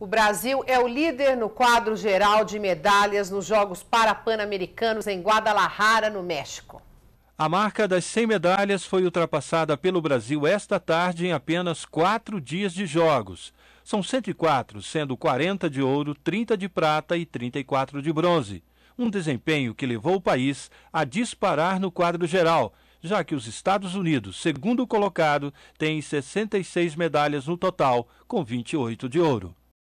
O Brasil é o líder no quadro geral de medalhas nos Jogos Parapan-Americanos em Guadalajara, no México. A marca das 100 medalhas foi ultrapassada pelo Brasil esta tarde em apenas quatro dias de jogos. São 104, sendo 40 de ouro, 30 de prata e 34 de bronze. Um desempenho que levou o país a disparar no quadro geral, já que os Estados Unidos, segundo colocado, têm 66 medalhas no total, com 28 de ouro.